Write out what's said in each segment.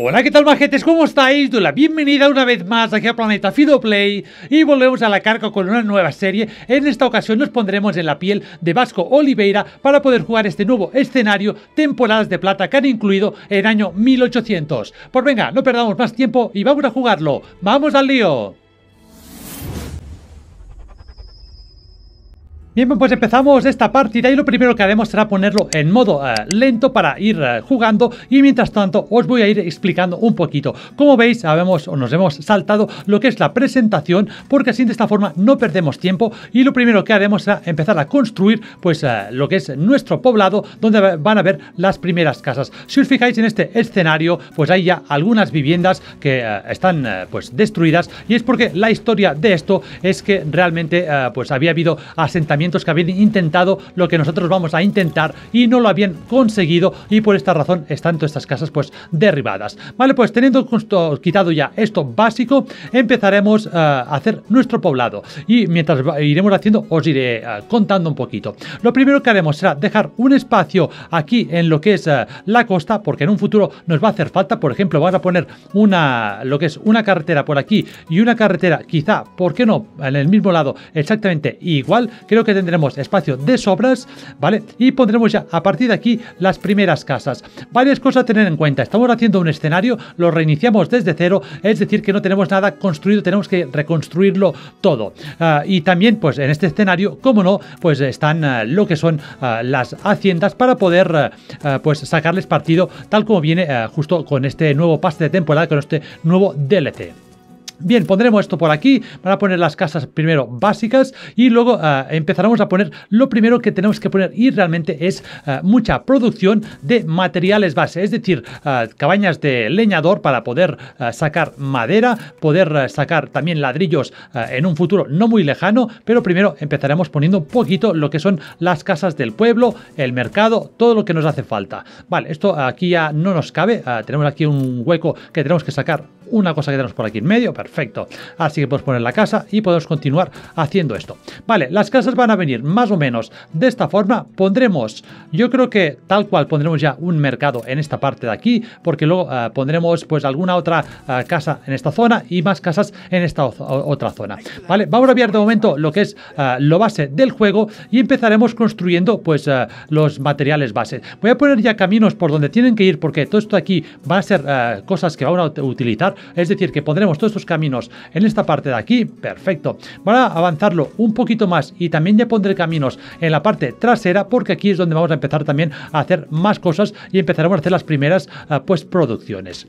Hola, ¿qué tal majetes? ¿Cómo estáis? Doy la bienvenida una vez más aquí a Planeta Fidoplay y volvemos a la carga con una nueva serie. En esta ocasión nos pondremos en la piel de Vasco Oliveira para poder jugar este nuevo escenario Temporadas de Plata que han incluido en año 1800. Pues venga, no perdamos más tiempo y vamos a jugarlo. ¡Vamos al lío! Bien, pues empezamos esta partida y lo primero que haremos será ponerlo en modo eh, lento para ir eh, jugando y mientras tanto os voy a ir explicando un poquito. Como veis, nos hemos saltado lo que es la presentación porque así de esta forma no perdemos tiempo y lo primero que haremos será empezar a construir pues eh, lo que es nuestro poblado donde van a ver las primeras casas. Si os fijáis en este escenario, pues hay ya algunas viviendas que están pues destruidas y es porque la historia de esto es que realmente pues había habido asentamientos que habían intentado lo que nosotros vamos a intentar y no lo habían conseguido y por esta razón están todas estas casas pues derribadas. Vale, pues teniendo quitado ya esto básico, empezaremos eh, a hacer nuestro poblado y mientras iremos haciendo os iré eh, contando un poquito. Lo primero que haremos será dejar un espacio aquí en lo que es eh, la costa porque en un futuro nos va a hacer falta, por ejemplo, vamos a poner una lo que es una carretera por aquí y una carretera quizá, ¿por qué no? En el mismo lado exactamente igual, creo que tendremos espacio de sobras, ¿vale? Y pondremos ya a partir de aquí las primeras casas. Varias cosas a tener en cuenta. Estamos haciendo un escenario, lo reiniciamos desde cero, es decir, que no tenemos nada construido, tenemos que reconstruirlo todo. Ah, y también, pues en este escenario, como no, pues están ah, lo que son ah, las haciendas para poder pues sacarles partido tal como viene justo con este nuevo pase de temporada, con este nuevo DLC. Bien, pondremos esto por aquí, van a poner las casas primero básicas y luego ah, empezaremos a poner lo primero que tenemos que poner y realmente es ah, mucha producción de materiales base, es decir, ah, cabañas de leñador para poder sacar madera, poder sacar también ladrillos en un futuro no muy lejano, pero primero empezaremos poniendo un poquito lo que son las casas del pueblo, el mercado, todo lo que nos hace falta. Vale, esto aquí ya no nos cabe, tenemos aquí un hueco que tenemos que sacar una cosa que tenemos por aquí en medio, perfecto. Así que podemos poner la casa y podemos continuar haciendo esto. Vale, las casas van a venir más o menos de esta forma. Pondremos, yo creo que tal cual pondremos ya un mercado en esta parte de aquí, porque luego eh, pondremos pues alguna otra eh, casa en esta zona y más casas en esta otra zona. Vale, vamos a ver de momento lo que es eh, lo base del juego y empezaremos construyendo pues los materiales base. Voy a poner ya caminos por donde tienen que ir porque todo esto aquí va a ser cosas que van a utilizar es decir, que pondremos todos estos caminos en esta parte de aquí, perfecto. Para avanzarlo un poquito más y también ya pondré caminos en la parte trasera porque aquí es donde vamos a empezar también a hacer más cosas y empezaremos a hacer las primeras ah, pues, producciones.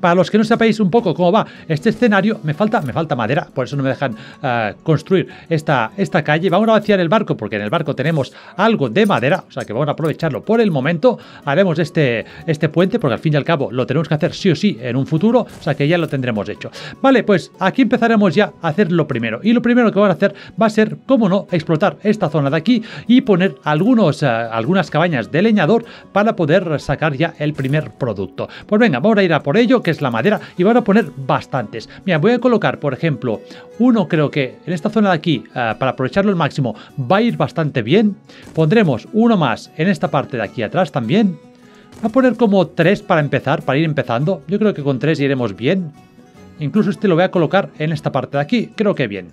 Para los que no sepáis un poco cómo va este escenario, me falta, me falta madera, por eso no me dejan eh, construir esta, esta calle. Vamos a vaciar el barco porque en el barco tenemos algo de madera, o sea que vamos a aprovecharlo por el momento. Haremos este, este puente porque al fin y al cabo lo tenemos que hacer sí o sí en un futuro, o sea que ya lo tendremos hecho. Vale, pues aquí empezaremos ya a hacer lo primero. Y lo primero que vamos a hacer va a ser, cómo no, explotar esta zona de aquí y poner algunos, eh, algunas cabañas de leñador para poder sacar ya el primer producto. Pues venga, vamos a ir a por ello que es la madera y van a poner bastantes. Mira, voy a colocar, por ejemplo, uno creo que en esta zona de aquí, eh, para aprovecharlo al máximo, va a ir bastante bien. Pondremos uno más en esta parte de aquí atrás también. Va a poner como tres para empezar, para ir empezando. Yo creo que con tres iremos bien. Incluso este lo voy a colocar en esta parte de aquí, creo que bien.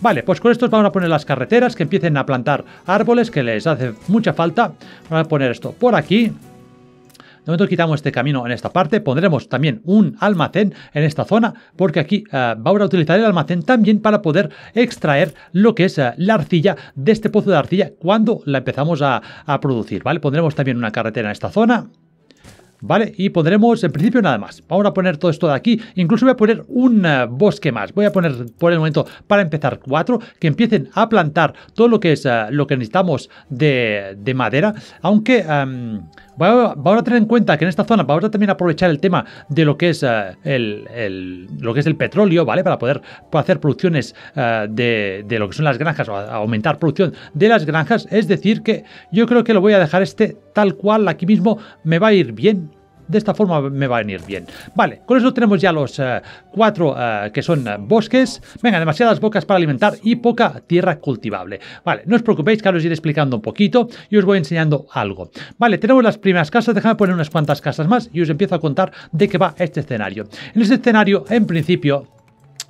Vale, pues con estos vamos a poner las carreteras, que empiecen a plantar árboles, que les hace mucha falta. Voy a poner esto por aquí, de momento quitamos este camino en esta parte, pondremos también un almacén en esta zona, porque aquí vamos eh, a utilizar el almacén también para poder extraer lo que es eh, la arcilla de este pozo de arcilla cuando la empezamos a, producir, ¿vale? Pondremos también una carretera en esta zona, ¿vale? Y pondremos, en principio, nada más. Vamos a poner todo esto de aquí. Incluso voy a poner un eh, bosque más. Voy a poner, por el momento, para empezar, cuatro. Que empiecen a plantar todo lo que es lo que necesitamos de, madera. Aunque... Em, Vamos a tener en cuenta que en esta zona vamos a también aprovechar el tema de lo que es eh, el, lo que es el petróleo, ¿vale? Para poder hacer producciones eh, de, de, lo que son las granjas o aumentar producción de las granjas. Es decir, que yo creo que lo voy a dejar este tal cual aquí mismo me va a ir bien de esta forma me va a venir bien. Vale, con eso tenemos ya los eh, cuatro eh, que son eh, bosques. Venga, demasiadas bocas para alimentar y poca tierra cultivable. Vale, no os preocupéis que ahora os iré explicando un poquito y os voy enseñando algo. Vale, tenemos las primeras casas, déjame poner unas cuantas casas más y os empiezo a contar de qué va este escenario. En este escenario, en principio,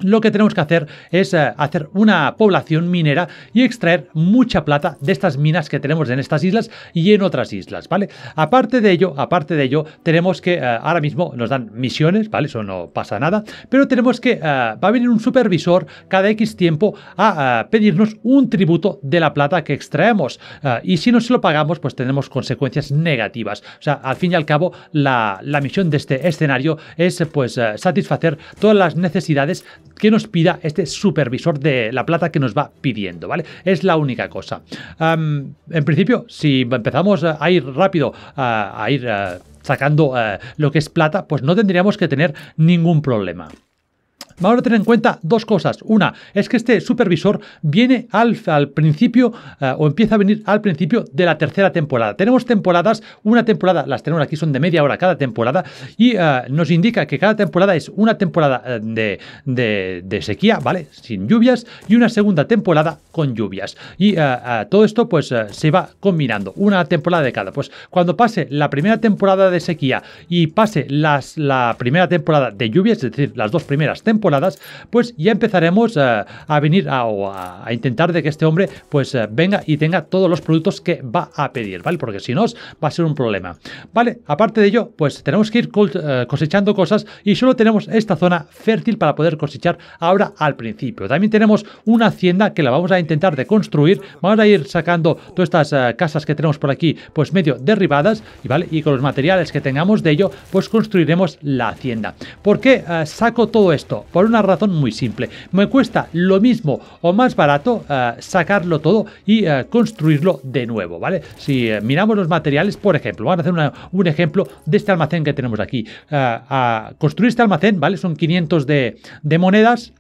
lo que tenemos que hacer es eh, hacer una población minera y extraer mucha plata de estas minas que tenemos en estas islas y en otras islas, ¿vale? Aparte de ello, aparte de ello, tenemos que eh, ahora mismo nos dan misiones, ¿vale? Eso no pasa nada, pero tenemos que eh, va a venir un supervisor cada X tiempo a, pedirnos un tributo de la plata que extraemos y si no se lo pagamos, pues tenemos consecuencias negativas. O sea, al fin y al cabo, la, misión de este escenario es pues satisfacer todas las necesidades que nos pida este supervisor de la plata que nos va pidiendo, ¿vale? Es la única cosa. en principio, si empezamos a ir rápido, a, ir eh, sacando eh, lo que es plata, pues no tendríamos que tener ningún problema. Vamos a tener en cuenta dos cosas. Una es que este supervisor viene al, principio eh, o empieza a venir al principio de la tercera temporada. Tenemos temporadas, una temporada, las tenemos aquí, son de media hora cada temporada y eh, nos indica que cada temporada es una temporada eh, de, de, sequía, ¿vale? Sin lluvias y una segunda temporada con lluvias. Y todo esto pues se va combinando, una temporada de cada. Pues cuando pase la primera temporada de sequía y pase las, la primera temporada de lluvias, es decir, las dos primeras temporadas, pues ya empezaremos eh, a venir a, intentar de que este hombre pues eh, venga y tenga todos los productos que va a pedir, ¿vale? Porque si no, va a ser un problema. Vale, aparte de ello, pues tenemos que ir eh, cosechando cosas y solo tenemos esta zona fértil para poder cosechar ahora al principio. También tenemos una hacienda que la vamos a intentar de construir, vamos a ir sacando todas estas casas que tenemos por aquí, pues medio derribadas, y vale, y con los materiales que tengamos de ello, pues construiremos la hacienda. ¿Por qué saco todo esto? por una razón muy simple. Me cuesta lo mismo o más barato eh, sacarlo todo y eh, construirlo de nuevo, ¿vale? Si eh, miramos los materiales, por ejemplo, vamos a hacer un ejemplo de este almacén que tenemos aquí. a construir este almacén, ¿vale? Son 500 de monedas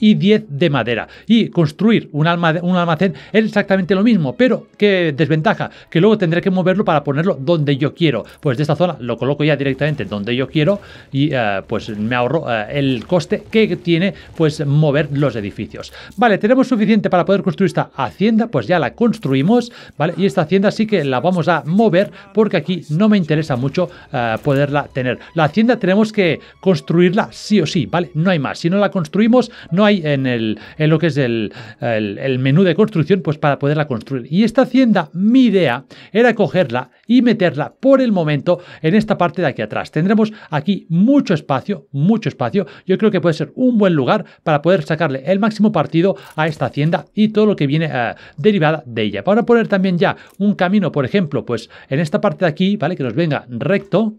y 10 de madera. Y construir un, alma, un almacén es exactamente lo mismo, pero qué desventaja, que luego tendré que moverlo para ponerlo donde yo quiero. Pues de esta zona lo coloco ya directamente donde yo quiero y eh, pues me ahorro eh, el coste que tiene pues mover los edificios. Vale, tenemos suficiente para poder construir esta hacienda, pues ya la construimos, ¿vale? Y esta hacienda sí que la vamos a mover porque aquí no me interesa mucho eh, poderla tener. La hacienda tenemos que construirla sí o sí, ¿vale? No hay más. Si no la construimos, no hay en, lo que es el, menú de construcción pues para poderla construir. Y esta hacienda, mi idea era cogerla y meterla por el momento en esta parte de aquí atrás. Tendremos aquí mucho espacio, mucho espacio. Yo creo que puede ser un buen lugar para poder sacarle el máximo partido a esta hacienda y todo lo que viene eh, derivada de ella. Para poner también ya un camino, por ejemplo, pues en esta parte de aquí, ¿vale? Que nos venga recto,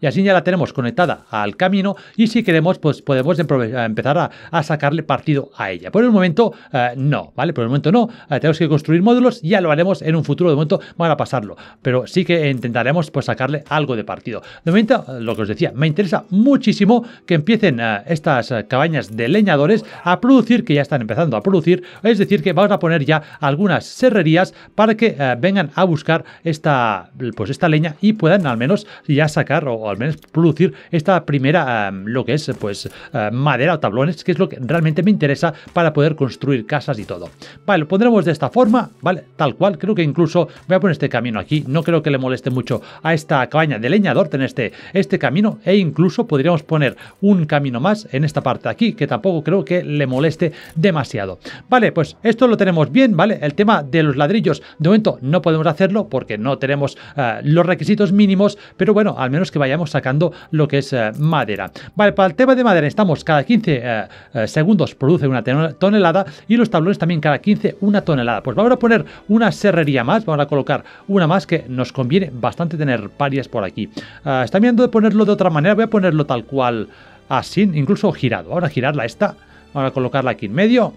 y así ya la tenemos conectada al camino y si queremos pues podemos empezar a, sacarle partido a ella. Por el momento eh, no, ¿vale? Por el momento no, eh, tenemos que construir módulos, ya lo haremos en un futuro, de momento a pasarlo, pero sí que intentaremos pues sacarle algo de partido. De momento, eh, lo que os decía, me interesa muchísimo que empiecen estas cabañas de leñadores a producir, que ya están empezando a producir, es decir que vamos a poner ya algunas serrerías para que vengan a buscar esta, pues esta leña y puedan al menos ya sacar o al menos producir esta primera, em, lo que es pues em, madera o tablones, que es lo que realmente me interesa para poder construir casas y todo. Vale, lo pondremos de esta forma, ¿vale? Tal cual, creo que incluso voy a poner este camino aquí, no creo que le moleste mucho a esta cabaña de leñador tener este, este camino e incluso podríamos poner un camino más en esta parte de aquí, que tampoco creo que le moleste demasiado. Vale, pues esto lo tenemos bien, ¿vale? El tema de los ladrillos, de momento no podemos hacerlo porque no tenemos eh, los requisitos mínimos, pero bueno, al menos que vayamos sacando lo que es eh, madera. Vale, para el tema de madera estamos cada 15 eh, eh, segundos produce una tonelada y los tablones también cada 15 una tonelada. Pues vamos a poner una serrería más, vamos a colocar una más que nos conviene bastante tener parias por aquí. Ah, está mirando de ponerlo de otra manera, voy a ponerlo tal cual así, incluso girado. Ahora girarla esta, vamos a colocarla aquí en medio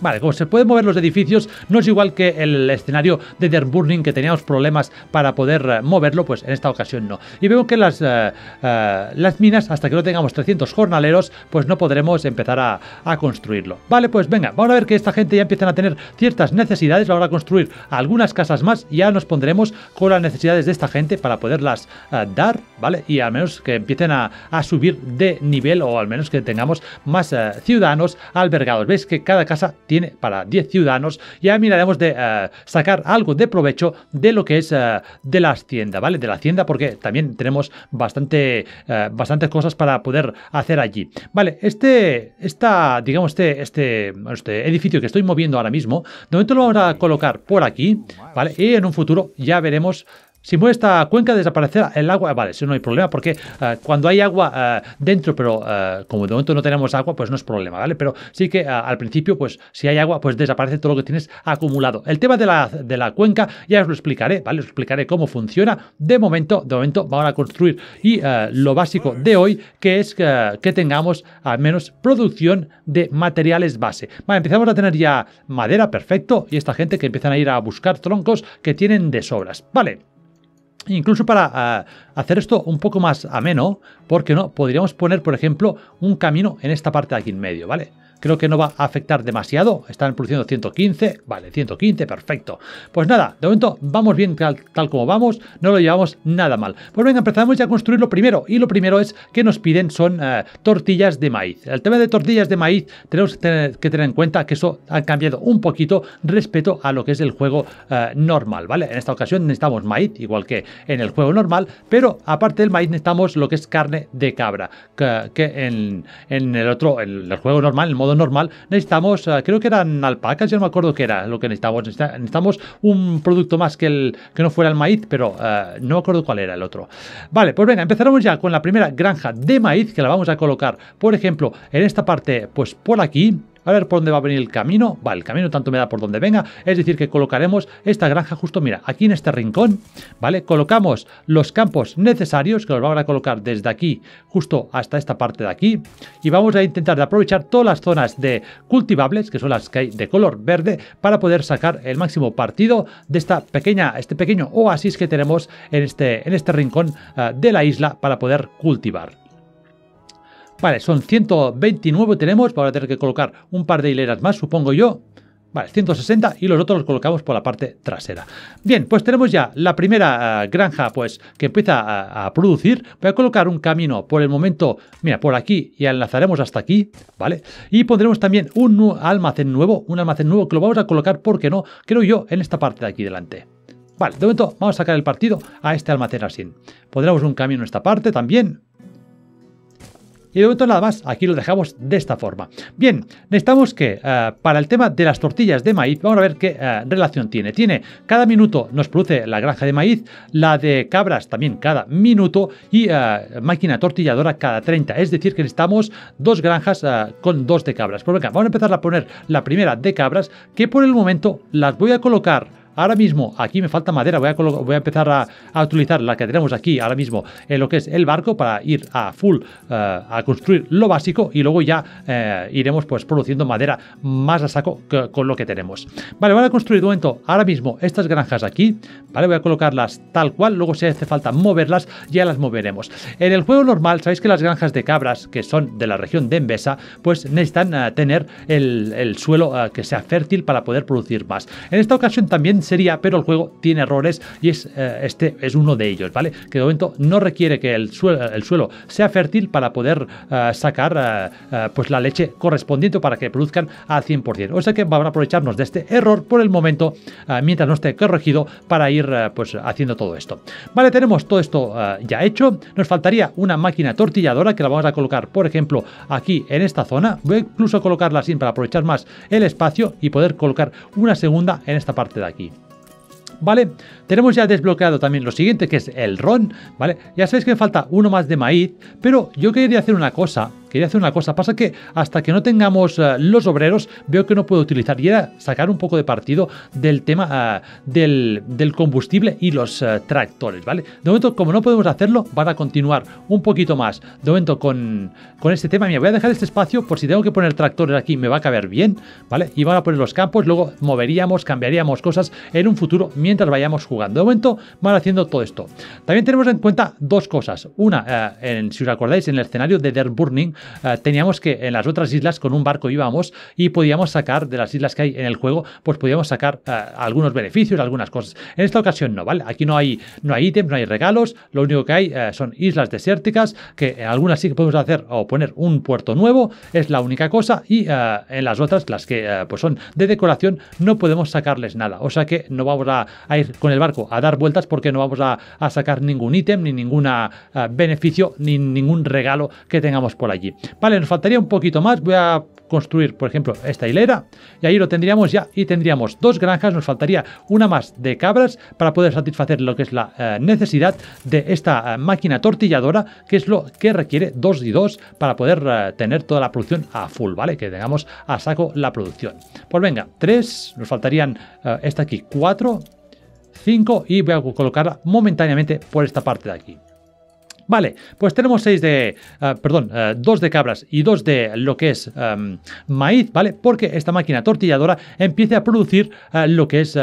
Vale, como se pueden mover los edificios, no es igual que el escenario de The Burning que teníamos problemas para poder eh, moverlo, pues en esta ocasión no. Y veo que las, eh, eh, las minas, hasta que no tengamos 300 jornaleros, pues no podremos empezar a, construirlo. Vale, pues venga, vamos a ver que esta gente ya empiezan a tener ciertas necesidades, vamos a construir algunas casas más, y ya nos pondremos con las necesidades de esta gente para poderlas dar, ¿vale? Y al menos que empiecen a, a, subir de nivel o al menos que tengamos más ciudadanos albergados. ¿Veis que cada casa tiene para 10 ciudadanos. Ya miraremos de eh, sacar algo de provecho de lo que es eh, de la hacienda, ¿vale? De la hacienda porque también tenemos bastante, eh, bastantes cosas para poder hacer allí. Vale, este, esta, digamos, este, este, este edificio que estoy moviendo ahora mismo, de momento lo vamos a colocar por aquí, ¿vale? Y en un futuro ya veremos si mueve esta cuenca desaparecerá el agua. Vale, si no hay problema, porque eh, cuando hay agua eh, dentro, pero eh, como de momento no tenemos agua, pues no es problema, ¿vale? Pero sí que al principio, pues si hay agua, pues desaparece todo lo que tienes acumulado. El tema de la, de la cuenca ya os lo explicaré, ¿vale? Os explicaré cómo funciona. De momento, de momento van a construir y lo básico de hoy, que es que tengamos al menos producción de materiales base. Vale, empezamos a tener ya madera, perfecto, y esta gente que empiezan a ir a buscar troncos que tienen de sobras, ¿vale? Incluso para ah, hacer esto un poco más ameno, porque no, podríamos poner, por ejemplo, un camino en esta parte de aquí en medio, ¿vale? creo que no va a afectar demasiado. Están produciendo 115, vale, 115, perfecto. Pues nada, de momento vamos bien tal, como vamos, no lo llevamos nada mal. Pues venga, empezamos ya a construir lo primero. Y lo primero es que nos piden son eh, tortillas de maíz. El tema de tortillas de maíz tenemos que tener, en cuenta que eso ha cambiado un poquito respecto a lo que es el juego eh, normal, ¿vale? En esta ocasión necesitamos maíz, igual que en el juego normal, pero aparte del maíz necesitamos lo que es carne de cabra, que, en, el otro, el juego normal, el modo normal, necesitamos, eh, creo que eran alpacas, ya no me acuerdo qué era lo que necesitábamos. Necesitamos un producto más que, el, que no fuera el maíz, pero eh, no me acuerdo cuál era el otro. Vale, pues venga, empezaremos ya con la primera granja de maíz que la vamos a colocar, por ejemplo, en esta parte, pues por aquí a ver por dónde va a venir el camino. Vale, el camino tanto me da por donde venga. Es decir, que colocaremos esta granja justo, mira, aquí en este rincón, ¿vale? Colocamos los campos necesarios, que los van a colocar desde aquí justo hasta esta parte de aquí. Y vamos a intentar aprovechar todas las zonas de cultivables, que son las que hay de color verde, para poder sacar el máximo partido de esta pequeña, este pequeño oasis que tenemos en este, en este rincón eh, de la isla para poder cultivar. Vale, son 129 tenemos, vamos a tener que colocar un par de hileras más, supongo yo. Vale, 160 y los otros los colocamos por la parte trasera. Bien, pues tenemos ya la primera eh, granja pues que empieza a, producir. Voy a colocar un camino por el momento, mira, por aquí y enlazaremos hasta aquí, ¿vale? Y pondremos también un almacén nuevo, un almacén nuevo que lo vamos a colocar, porque no? Creo yo, en esta parte de aquí delante. Vale, de momento vamos a sacar el partido a este almacén así. Pondremos un camino en esta parte también, y de momento nada más, aquí lo dejamos de esta forma. Bien, necesitamos que eh, para el tema de las tortillas de maíz, vamos a ver qué eh, relación tiene. Tiene cada minuto nos produce la granja de maíz, la de cabras también cada minuto y eh, máquina tortilladora cada 30. Es decir, que necesitamos dos granjas con dos de cabras. Pues venga, vamos a empezar a poner la primera de cabras, que por el momento las voy a colocar Ahora mismo aquí me falta madera, voy a, empezar a, utilizar la que tenemos aquí ahora mismo en lo que es el barco para ir a full eh, a construir lo básico y luego ya eh, iremos pues produciendo madera más a saco con lo que tenemos. Vale, voy a construir de momento ahora mismo estas granjas aquí, vale, voy a colocarlas tal cual, luego si hace falta moverlas ya las moveremos. En el juego normal sabéis que las granjas de cabras que son de la región de Embesa pues necesitan eh, tener el suelo que sea fértil para poder producir más. En esta ocasión también sería, pero el juego tiene errores y es, eh, este es uno de ellos, ¿vale? Que de momento no requiere que el suelo, sea fértil para poder eh, sacar eh, pues la leche correspondiente para que produzcan al 100%. O sea que van a aprovecharnos de este error por el momento, mientras no esté corregido, para ir pues haciendo todo esto. Vale, tenemos todo esto ya hecho. Nos faltaría una máquina tortilladora que la vamos a colocar, por ejemplo, aquí en esta zona. Voy incluso a colocarla así para aprovechar más el espacio y poder colocar una segunda en esta parte de aquí. ¿vale? Tenemos ya desbloqueado también lo siguiente, que es el ron, ¿vale? Ya sabéis que falta uno más de maíz, pero yo quería hacer una cosa, quería hacer una cosa. Pasa que hasta que no tengamos eh, los obreros, veo que no puedo utilizar. Y era sacar un poco de partido del tema ah, del, combustible y los eh, tractores, ¿vale? De momento, como no podemos hacerlo, van a continuar un poquito más. De momento, con, con este tema, me voy a dejar este espacio por si tengo que poner tractores aquí, me va a caber bien, ¿vale? Y van a poner los campos, luego moveríamos, cambiaríamos cosas en un futuro mientras vayamos jugando. De momento, van haciendo todo esto. También tenemos en cuenta dos cosas. Una, eh, si os acordáis, en el escenario de dead Burning eh, teníamos que en las otras islas con un barco íbamos y podíamos sacar de las islas que hay en el juego, pues podíamos sacar eh, algunos beneficios, algunas cosas. En esta ocasión no, ¿vale? Aquí no hay, no hay ítems, no hay regalos, lo único que hay eh, son islas desérticas, que algunas sí que podemos hacer o poner un puerto nuevo, es la única cosa, y en las otras, las que pues son de decoración, no podemos sacarles nada. O sea que no vamos a, ir con el barco a dar vueltas porque no vamos a, sacar ningún ítem, ni ningún beneficio, ni ningún regalo que tengamos por allí. Vale, nos faltaría un poquito más. Voy a construir, por ejemplo, esta hilera y ahí lo tendríamos ya y tendríamos dos granjas, nos faltaría una más de cabras para poder satisfacer lo que es la eh, necesidad de esta eh, máquina tortilladora, que es lo que requiere dos y dos para poder eh, tener toda la producción a full, ¿vale? Que tengamos a saco la producción. Pues venga, tres, nos faltarían esta aquí, cuatro, cinco y voy a colocarla momentáneamente por esta parte de aquí. Vale, pues tenemos seis de, eh, perdón, eh, dos de cabras y dos de lo que es em, maíz, ¿vale? Porque esta máquina tortilladora empieza a producir eh, lo que es,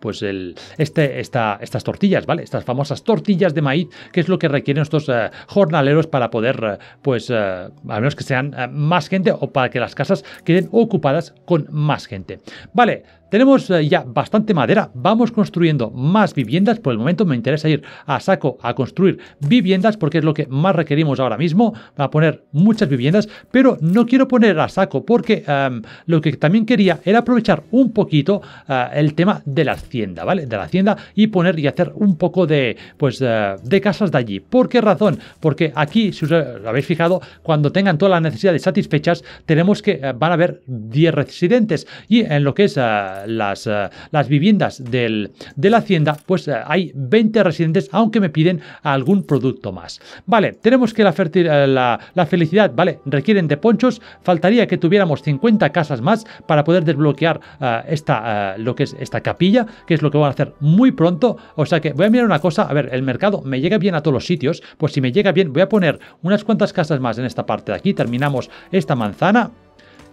pues, el, este, estas tortillas, ¿vale? Estas famosas tortillas de maíz, que es lo que requieren estos jornaleros para poder, pues, al menos que sean más gente o para que las casas queden ocupadas con más gente. Vale, tenemos ya bastante madera, vamos construyendo más viviendas, por el momento me interesa ir a saco a construir viviendas porque es lo que más requerimos ahora mismo, a poner muchas viviendas, pero no quiero poner a saco, porque em, lo que también quería era aprovechar un poquito eh, el tema de la hacienda, ¿vale? De la hacienda y poner y hacer un poco de, pues, eh, de casas de allí. ¿Por qué razón? Porque aquí, si os habéis fijado, cuando tengan todas las necesidades satisfechas, tenemos que eh, van a haber 10 residentes y en lo que es las, las viviendas de la hacienda, pues hay 20 residentes, aunque me piden algún producto más. Vale, tenemos que eh, la, la, felicidad, ¿vale? Requieren de ponchos. Faltaría que tuviéramos 50 casas más para poder desbloquear eh, esta, eh, lo que es esta capilla, que es lo que van a hacer muy pronto. O sea que voy a mirar una cosa. A ver, el mercado me llega bien a todos los sitios. Pues si me llega bien, voy a poner unas cuantas casas más en esta parte de aquí. Terminamos esta manzana.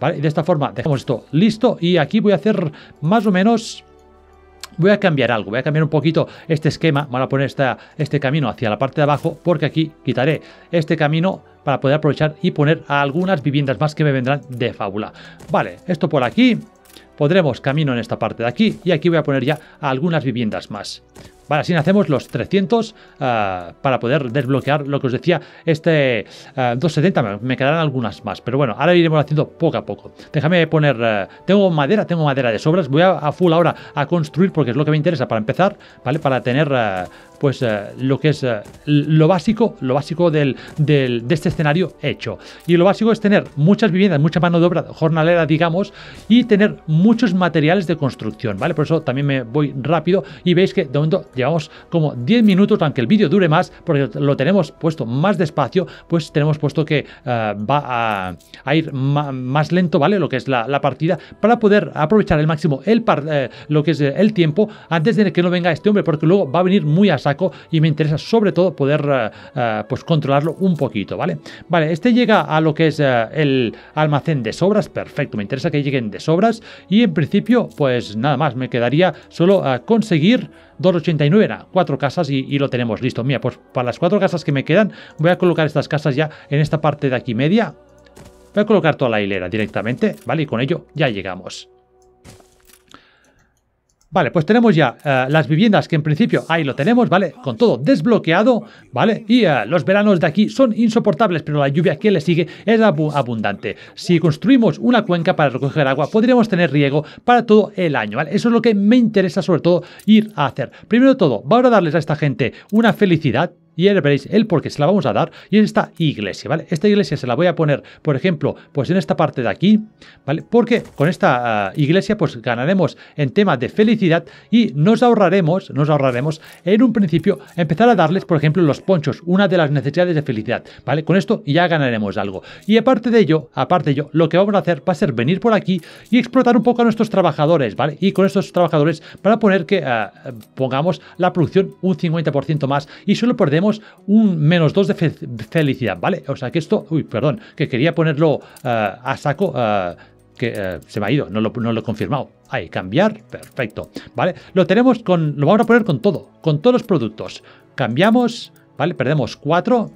¿Vale? De esta forma dejamos esto listo y aquí voy a hacer más o menos voy a cambiar algo, voy a cambiar un poquito este esquema, voy a poner esta, este camino hacia la parte de abajo porque aquí quitaré este camino para poder aprovechar y poner algunas viviendas más que me vendrán de fábula. Vale, esto por aquí, podremos camino en esta parte de aquí y aquí voy a poner ya algunas viviendas más. Vale, así hacemos los 300 ah, para poder desbloquear lo que os decía, este 270. Ah, me, quedarán algunas más, pero bueno, ahora iremos haciendo poco a poco. Déjame poner. Ah, tengo madera, tengo madera de sobras. Voy a, full ahora a construir porque es lo que me interesa para empezar, ¿vale? Para tener pues eh, lo que es eh, lo básico, lo básico de este escenario hecho. Y lo básico es tener muchas viviendas, mucha mano de obra jornalera, digamos, y tener muchos materiales de construcción, ¿vale? Por eso también me voy rápido y veis que de momento llevamos como 10 minutos, aunque el vídeo dure más, porque lo tenemos puesto más despacio, pues tenemos puesto que eh, va a, ir más lento, ¿vale? Lo que es la, partida, para poder aprovechar el máximo el lo que es el tiempo antes de que no venga este hombre, porque luego va a venir muy a y me interesa sobre todo poder eh, eh, pues controlarlo un poquito, ¿vale? Vale, este llega a lo que es eh, el almacén de sobras, perfecto, me interesa que lleguen de sobras y en principio pues nada más, me quedaría solo a conseguir 2,89 era cuatro casas y, y, lo tenemos listo. Mira, pues para las cuatro casas que me quedan voy a colocar estas casas ya en esta parte de aquí media. Voy a colocar toda la hilera directamente, ¿vale? Y con ello ya llegamos. Vale, pues tenemos ya eh, las viviendas que en principio ahí lo tenemos, ¿vale? Con todo desbloqueado, ¿vale? Y eh, los veranos de aquí son insoportables, pero la lluvia que le sigue es abundante. Si construimos una cuenca para recoger agua, podríamos tener riego para todo el año, ¿vale? Eso es lo que me interesa sobre todo ir a hacer. Primero de todo, vamos a darles a esta gente una felicidad y veréis el porque se la vamos a dar. Y esta iglesia, ¿vale? Esta iglesia se la voy a poner, por ejemplo, pues en esta parte de aquí, ¿vale? Porque con esta ah, iglesia pues ganaremos en tema de felicidad y nos ahorraremos, nos ahorraremos en un principio empezar a darles, por ejemplo, los ponchos, una de las necesidades de felicidad, ¿vale? Con esto ya ganaremos algo. Y aparte de ello, aparte de ello, lo que vamos a hacer va a ser venir por aquí y explotar un poco a nuestros trabajadores, ¿vale? Y con estos trabajadores para poner que ah, pongamos la producción un 50% más y solo perdemos un menos 2 de felicidad, ¿vale? O sea que esto, uy, perdón, que quería ponerlo eh, a saco, eh, que eh, se me ha ido, no lo, no lo he confirmado. Ahí, cambiar, perfecto, ¿vale? Lo tenemos con, lo vamos a poner con todo, con todos los productos. Cambiamos, ¿vale? Perdemos 4,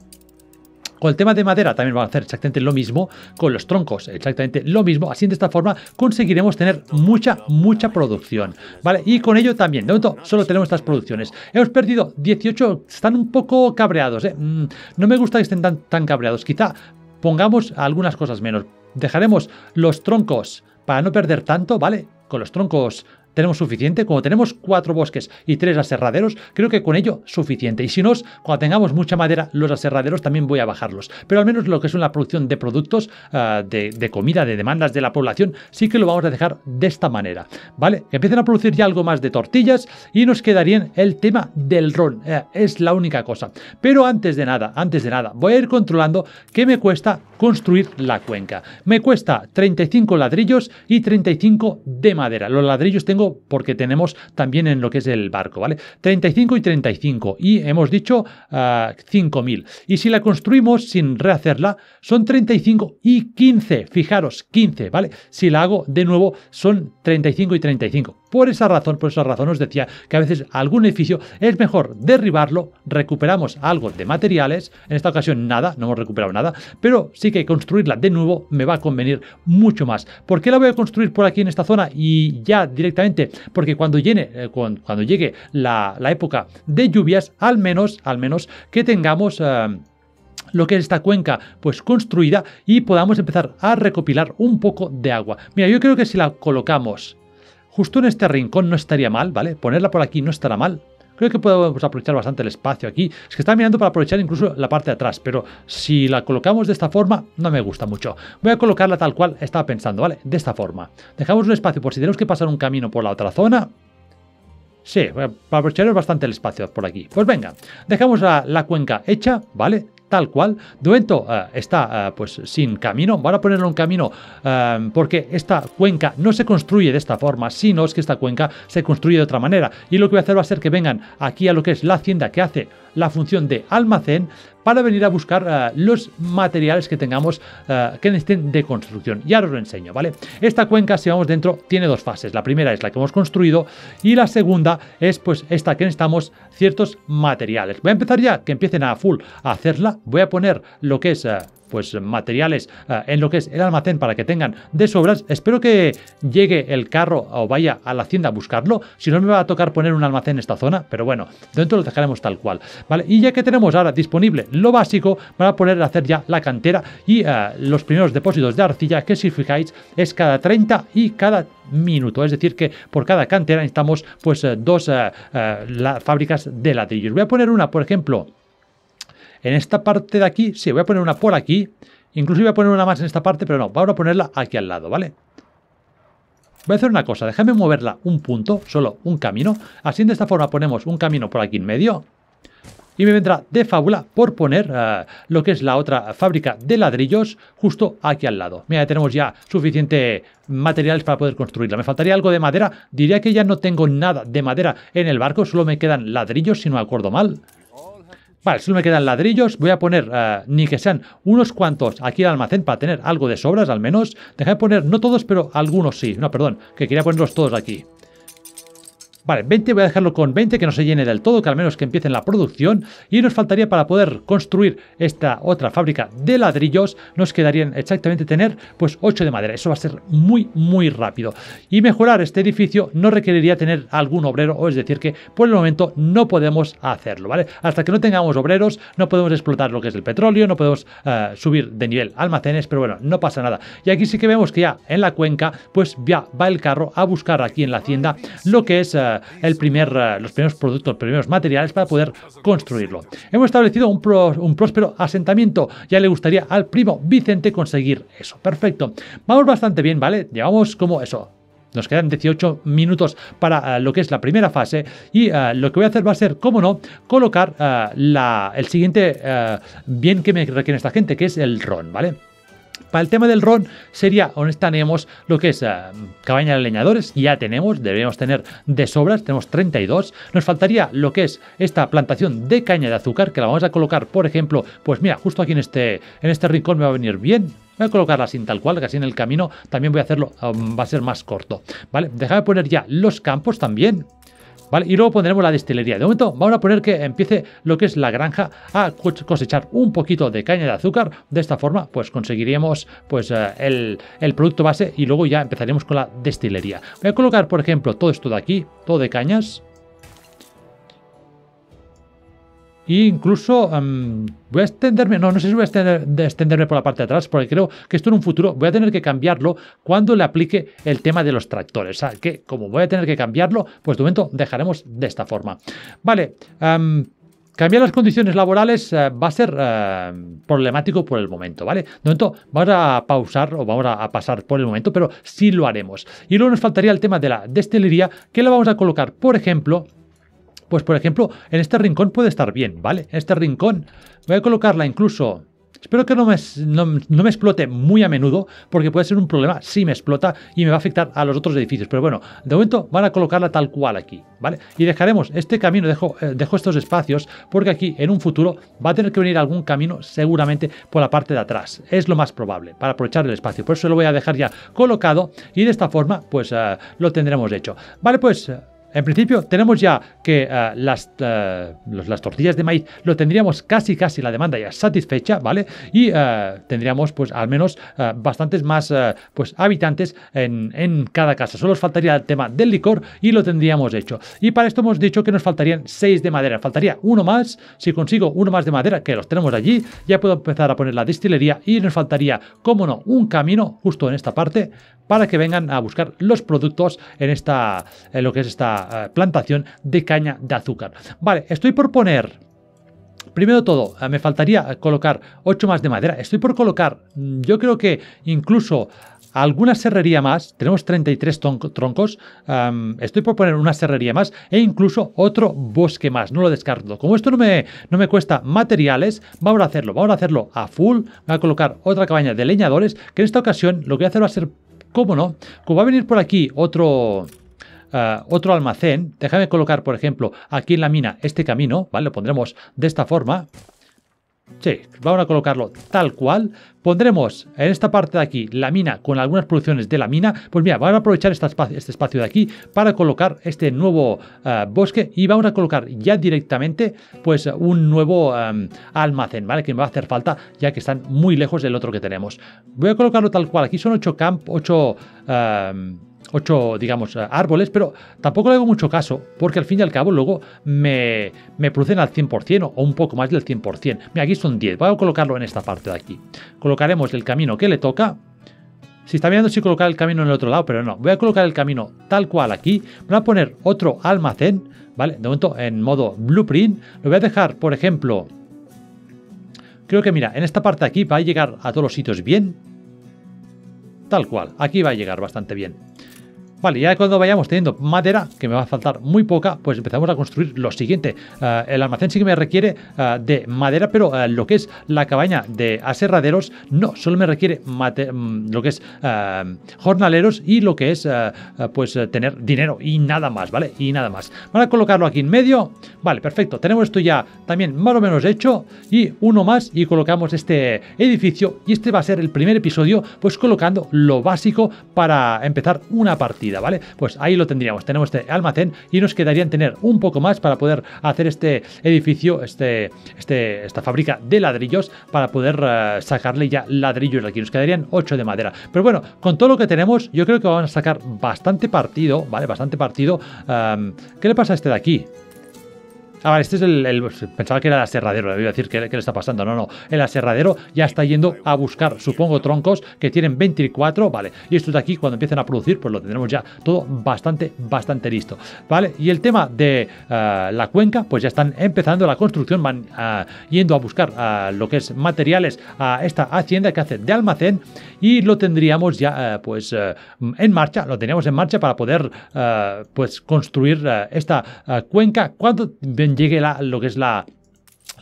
con el tema de madera también vamos a hacer exactamente lo mismo, con los troncos exactamente lo mismo, así de esta forma conseguiremos tener mucha, mucha producción, ¿vale? Y con ello también, de momento solo tenemos estas producciones. Hemos perdido 18, están un poco cabreados, ¿eh? mm, No me gusta que estén tan, tan cabreados, quizá pongamos algunas cosas menos. Dejaremos los troncos para no perder tanto, ¿vale? Con los troncos tenemos suficiente. Como tenemos cuatro bosques y tres aserraderos, creo que con ello suficiente. Y si no, cuando tengamos mucha madera, los aserraderos también voy a bajarlos. Pero al menos lo que es la producción de productos, ah, de, comida, de demandas de la población, sí que lo vamos a dejar de esta manera. ¿Vale? Que empiecen a producir ya algo más de tortillas y nos quedarían el tema del ron. Eh, es la única cosa. Pero antes de nada, antes de nada, voy a ir controlando qué me cuesta construir la cuenca. Me cuesta 35 ladrillos y 35 de madera. Los ladrillos tengo porque tenemos también en lo que es el barco, ¿vale? 35 y 35 y hemos dicho 5.000. Ah, y si la construimos sin rehacerla, son 35 y 15, fijaros, 15, ¿vale? Si la hago de nuevo, son 35 y 35. Por esa razón, por esa razón os decía que a veces algún edificio es mejor derribarlo, recuperamos algo de materiales, en esta ocasión nada, no hemos recuperado nada, pero sí que construirla de nuevo me va a convenir mucho más. ¿Por qué la voy a construir por aquí en esta zona y ya directamente porque cuando, eh, cuando, llegue la, época de lluvias, al menos, al menos que tengamos... Eh, lo que es esta cuenca pues construida y podamos empezar a recopilar un poco de agua. Mira, yo creo que si la colocamos justo en este rincón no estaría mal, ¿vale? Ponerla por aquí no estará mal. Creo que podemos pues, aprovechar bastante el espacio aquí. Es que está mirando para aprovechar incluso la parte de atrás, pero si la colocamos de esta forma, no me gusta mucho. Voy a colocarla tal cual estaba pensando, ¿vale? De esta forma. Dejamos un espacio por si tenemos que pasar un camino por la otra zona. Sí, para aprovechar bastante el espacio por aquí. Pues venga, dejamos la cuenca hecha, ¿vale? tal cual. Duento eh, está eh, pues sin camino, van a ponerlo en camino eh, porque esta cuenca no se construye de esta forma, sino es que esta cuenca se construye de otra manera. Y lo que voy a hacer va a ser que vengan aquí a lo que es la hacienda que hace la función de almacén para venir a buscar eh, los materiales que tengamos eh, que necesiten de construcción. Y ahora os lo enseño, ¿vale? Esta cuenca, si vamos dentro, tiene dos fases. La primera es la que hemos construido y la segunda es pues esta que necesitamos ciertos materiales. Voy a empezar ya, que empiecen a full a hacerla. Voy a poner lo que es... Eh, pues materiales eh, en lo que es el almacén para que tengan de sobras. Espero que llegue el carro o vaya a la hacienda a buscarlo. Si no me va a tocar poner un almacén en esta zona, pero bueno, dentro lo dejaremos tal cual. ¿vale? Y ya que tenemos ahora disponible lo básico, para a hacer ya la cantera y eh, los primeros depósitos de arcilla, que si fijáis es cada 30 y cada minuto. Es decir, que por cada cantera necesitamos pues eh, dos fábricas de ladrillos. Voy a poner una, por ejemplo, en esta parte de aquí, sí, voy a poner una por aquí. Incluso voy a poner una más en esta parte, pero no, vamos a ponerla aquí al lado, ¿vale? Voy a hacer una cosa, déjame moverla un punto, solo un camino. Así de esta forma ponemos un camino por aquí en medio. Y me vendrá de fábula por poner eh, lo que es la otra fábrica de ladrillos justo aquí al lado. Mira, tenemos ya suficiente materiales para poder construirla. Me faltaría algo de madera. Diría que ya no tengo nada de madera en el barco, solo me quedan ladrillos si no me acuerdo mal. Vale, solo me quedan ladrillos. Voy a poner, eh, ni que sean unos cuantos aquí al almacén para tener algo de sobras al menos. dejad de poner, no todos, pero algunos sí. No, perdón, que quería ponerlos todos aquí. Vale, 20 voy a dejarlo con 20, que no se llene del todo, que al menos que empiece la producción. Y nos faltaría para poder construir esta otra fábrica de ladrillos, nos quedarían exactamente tener pues 8 de madera. Eso va a ser muy, muy rápido. Y mejorar este edificio no requeriría tener algún obrero, o es decir que por el momento no podemos hacerlo, ¿vale? Hasta que no tengamos obreros, no podemos explotar lo que es el petróleo, no podemos eh, subir de nivel almacenes, pero bueno, no pasa nada. Y aquí sí que vemos que ya en la cuenca, pues ya va el carro a buscar aquí en la hacienda lo que es... Eh, el primer, eh, los primeros productos, los primeros materiales para poder construirlo. Hemos establecido un, próspero asentamiento. Ya le gustaría al primo Vicente conseguir eso. Perfecto. Vamos bastante bien, ¿vale? Llevamos como eso, nos quedan 18 minutos para eh, lo que es la primera fase y eh, lo que voy a hacer va a ser, como no, colocar el siguiente bien que me requiere esta gente, que es el ron, ¿vale? Para el tema del ron sería, honestamente tenemos lo que es eh, cabaña de leñadores, ya tenemos, deberíamos tener de sobras, tenemos 32. Nos faltaría lo que es esta plantación de caña de azúcar, que la vamos a colocar, por ejemplo, pues mira, justo aquí en este, en este rincón me va a venir bien, Voy a colocarla sin tal cual, que así en el camino también voy a hacerlo, um, va a ser más corto. ¿Vale? Déjame poner ya los campos también. Y luego pondremos la destilería. De momento vamos a poner que empiece lo que es la granja a cosechar un poquito de caña de azúcar. De esta forma, pues conseguiríamos pues, eh, el, el producto base y luego ya empezaremos con la destilería. Voy a colocar, por ejemplo, todo esto de aquí, todo de cañas. incluso em, voy a extenderme, no, no sé si voy a extenderme por la parte de atrás, porque creo que esto en un futuro voy a tener que cambiarlo cuando le aplique el tema de los tractores. O que como voy a tener que cambiarlo, pues de momento dejaremos de esta forma. Vale, em, cambiar las condiciones laborales eh, va a ser em, problemático por el momento, ¿vale? De momento vamos a pausar o vamos a, pasar por el momento, pero sí lo haremos. Y luego nos faltaría el tema de la destilería, que la vamos a colocar, por ejemplo, pues por ejemplo, en este rincón puede estar bien, ¿vale? En este rincón voy a colocarla incluso... Espero que no me, explote muy a menudo, porque puede ser un problema si me explota y me va a afectar a los otros edificios. Pero bueno, de momento van a colocarla tal cual aquí, ¿vale? Y dejaremos este camino, eh, dejo, estos espacios, porque aquí en un futuro va a tener que venir algún camino seguramente por la parte de atrás. Es lo más probable, para aprovechar el espacio. Por eso lo voy a dejar ya colocado y de esta forma, pues eh, lo tendremos hecho. Vale, pues... En principio tenemos ya que eh, las, eh, las tortillas de maíz lo tendríamos casi casi la demanda ya satisfecha, ¿vale? Y eh, tendríamos pues al menos bastantes más pues habitantes en, cada casa. Solo nos faltaría el tema del licor y lo tendríamos hecho. Y para esto hemos dicho que nos faltarían seis de madera. Faltaría uno más. Si consigo uno más de madera, que los tenemos allí, ya puedo empezar a poner la distillería. y nos faltaría, cómo no, un camino justo en esta parte para que vengan a buscar los productos en esta en lo que es esta plantación de caña de azúcar. Vale, estoy por poner Primero todo, me faltaría colocar 8 más de madera. Estoy por colocar, mm, yo creo que incluso alguna serrería más. Tenemos 33 troncos. estoy por poner una serrería más e incluso otro bosque más. No lo descarto. Como esto no me, no me cuesta materiales, vamos a hacerlo. Vamos a hacerlo a full. Voy a colocar otra cabaña de leñadores, que en esta ocasión lo que voy a hacer va a ser, cómo no, como va a venir por aquí otro... Ah, otro almacén. Déjame colocar, por ejemplo, aquí en la mina este camino, ¿vale? Lo pondremos de esta forma. Sí, vamos a colocarlo tal cual. Pondremos en esta parte de aquí la mina con algunas producciones de la mina. Pues mira, vamos a aprovechar este espacio, de aquí para colocar este nuevo ah, bosque y vamos a colocar ya directamente pues un nuevo almacén, ¿vale? Que me va a hacer falta ya que están muy lejos del otro que tenemos. Voy a colocarlo tal cual. Aquí son 8 camp, 8 ocho, digamos, eh, árboles, pero tampoco le hago mucho caso, porque al fin y al cabo luego me, me producen al 100% o un poco más del 100%. Mira, aquí son 10, voy a colocarlo en esta parte de aquí. Colocaremos el camino que le toca, si está mirando si colocar el camino en el otro lado, pero no. Voy a colocar el camino tal cual aquí. Voy a poner otro almacén, ¿vale? De momento en modo blueprint. Lo voy a dejar, por ejemplo... Creo que mira, en esta parte de aquí va a llegar a todos los sitios bien. Tal cual. Aquí va a llegar bastante bien. Vale, ya cuando vayamos teniendo madera, que me va a faltar muy poca, pues empezamos a construir lo siguiente. Eh, el almacén sí que me requiere eh, de madera, pero eh, lo que es la cabaña de aserraderos no, solo me requiere mm, lo que es jornaleros y lo que es pues tener dinero y nada más, ¿vale? Y nada más. Van a colocarlo aquí en medio. Vale, perfecto. Tenemos esto ya también más o menos hecho y uno más y colocamos este edificio y este va a ser el primer episodio pues colocando lo básico para empezar una partida. ¿vale? Pues ahí lo tendríamos, tenemos este almacén y nos quedarían tener un poco más para poder hacer este edificio, este, este, esta fábrica de ladrillos para poder eh, sacarle ya ladrillos de aquí, nos quedarían 8 de madera. Pero bueno, con todo lo que tenemos, yo creo que vamos a sacar bastante partido, ¿vale? Bastante partido. ¿Qué le pasa a este de aquí? A ah, este es el, Pensaba que era el aserradero, le iba a decir que, le está pasando. No, no. El aserradero ya está yendo a buscar, supongo, troncos que tienen 24, vale. Y esto de aquí, cuando empiecen a producir, pues lo tendremos ya todo bastante, bastante listo, vale. Y el tema de eh, la cuenca, pues ya están empezando la construcción, van ah, yendo a buscar ah, lo que es materiales a esta hacienda que hace de almacén y lo tendríamos ya, eh, pues, eh, en marcha, lo teníamos en marcha para poder, pues, construir esta cuenca cuando ven llegue la, lo que es la.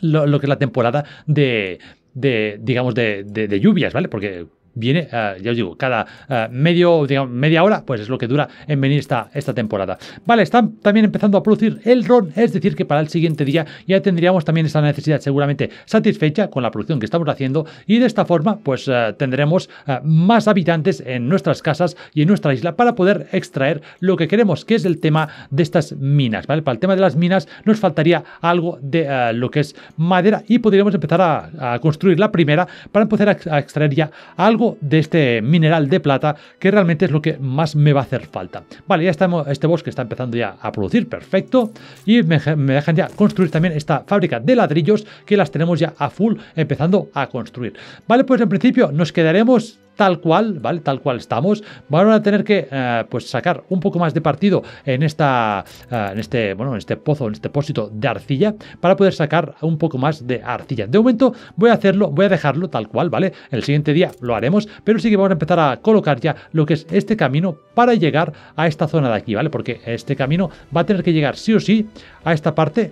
Lo, que es la temporada de. de digamos, de, de, de lluvias, ¿vale? Porque viene, eh, ya os digo, cada eh, medio, digamos, media hora, pues es lo que dura en venir esta, temporada. Vale, están también empezando a producir el ron, es decir, que para el siguiente día ya tendríamos también esa necesidad seguramente satisfecha con la producción que estamos haciendo y de esta forma pues eh, tendremos más habitantes en nuestras casas y en nuestra isla para poder extraer lo que queremos, que es el tema de estas minas, ¿vale? Para el tema de las minas nos faltaría algo de lo que es madera y podríamos empezar a, construir la primera para empezar a extraer ya algo de este mineral de plata que realmente es lo que más me va a hacer falta. Vale, ya estamos, este bosque está empezando ya a producir, perfecto. Y me dejan ya construir también esta fábrica de ladrillos que las tenemos ya a full empezando a construir. Vale, pues en principio nos quedaremos tal cual, ¿vale? Tal cual estamos, van a tener que eh, pues sacar un poco más de partido en esta eh, en este, bueno, en este pozo, en este depósito de arcilla para poder sacar un poco más de arcilla. De momento voy a hacerlo, voy a dejarlo tal cual, ¿vale? El siguiente día lo haremos, pero sí que vamos a empezar a colocar ya lo que es este camino para llegar a esta zona de aquí, ¿vale? Porque este camino va a tener que llegar sí o sí a esta parte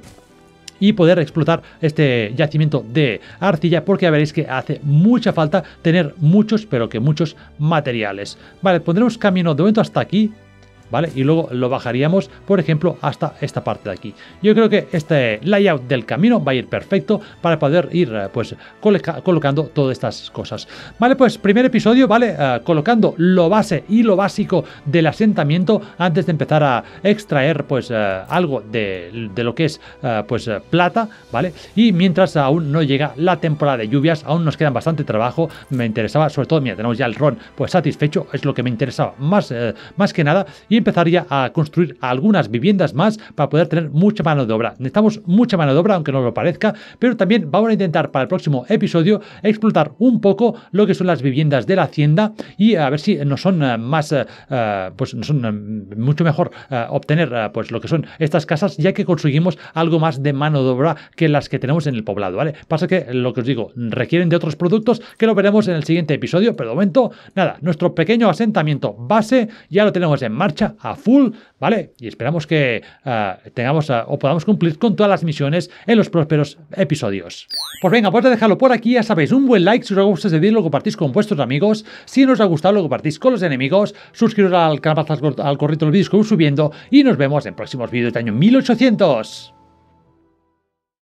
y poder explotar este yacimiento de arcilla porque ya veréis que hace mucha falta tener muchos, pero que muchos materiales. Vale, pondremos camino de momento hasta aquí ¿vale? Y luego lo bajaríamos, por ejemplo, hasta esta parte de aquí. Yo creo que este layout del camino va a ir perfecto para poder ir eh, pues colocando todas estas cosas. Vale, pues primer episodio, ¿vale? Eh, colocando lo base y lo básico del asentamiento antes de empezar a extraer pues eh, algo de, de, lo que es pues plata, ¿vale? Y mientras aún no llega la temporada de lluvias, aún nos queda bastante trabajo, me interesaba sobre todo, mira, tenemos ya el ron pues satisfecho, es lo que me interesaba más, más que nada y empezaría a construir algunas viviendas más para poder tener mucha mano de obra. Necesitamos mucha mano de obra, aunque no lo parezca, pero también vamos a intentar para el próximo episodio explotar un poco lo que son las viviendas de la hacienda y a ver si nos son eh, más, eh, eh, pues son mucho mejor obtener pues lo que son estas casas, ya que conseguimos algo más de mano de obra que las que tenemos en el poblado, ¿vale? Pasa que lo que os digo, requieren de otros productos que lo veremos en el siguiente episodio, pero de momento, nada, nuestro pequeño asentamiento base ya lo tenemos en marcha a full, ¿vale? Y esperamos que eh, tengamos eh, o podamos cumplir con todas las misiones en los prósperos episodios. Pues venga, pues de dejarlo por aquí, ya sabéis, un buen like si os ha gustado este vídeo, lo compartís con vuestros amigos, si no os ha gustado lo compartís con los enemigos, suscribiros al canal, al, al corriente de los vídeos que voy subiendo y nos vemos en próximos vídeos de año 1800.